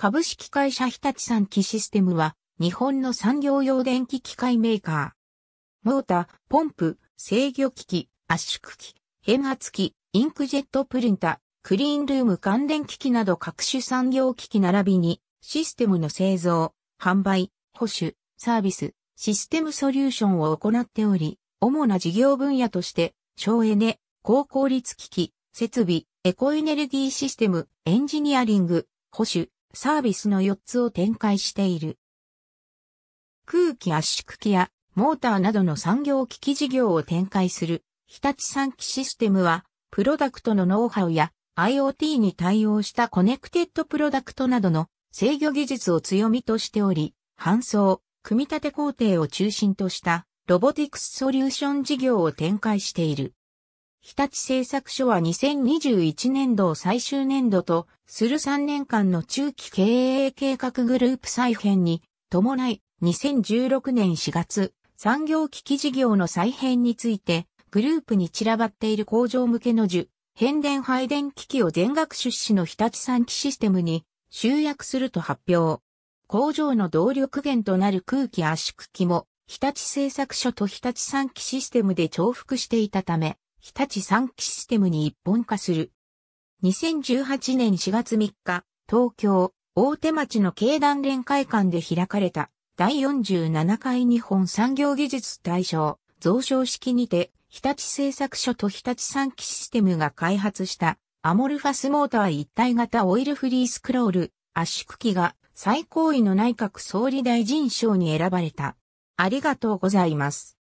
株式会社日立産機システムは、日本の産業用電気機械メーカー。モータ、ポンプ、制御機器、圧縮機、変圧機、インクジェットプリンタ、クリーンルーム関連機器など各種産業機器並びに、システムの製造、販売、保守、サービス、システムソリューションを行っており、主な事業分野として、省エネ、高効率機器、設備、エコエネルギーシステム、エンジニアリング、保守、サービスの4つを展開している。空気圧縮機やモーターなどの産業機器事業を展開する日立産機システムは、プロダクトのノウハウや IoT に対応したコネクテッドプロダクトなどの制御技術を強みとしており、搬送、組み立て工程を中心としたロボティクスソリューション事業を展開している。日立製作所は2021年度を最終年度とする3年間の中期経営計画グループ再編に伴い2016年4月産業機器事業の再編についてグループに散らばっている工場向けの受変電配電機器を全額出資の日立産機システムに集約すると発表。工場の動力源となる空気圧縮機も日立製作所と日立産機システムで重複していたため、日立3期システムに一本化する。2018年4月3日、東京、大手町の経団連会館で開かれた、第47回日本産業技術大賞、増賞式にて、日立製作所と日立産機システムが開発したアモルファスモーター一体型オイルフリースクロール圧縮機が最高位の内閣総理大臣賞に選ばれた。ありがとうございます。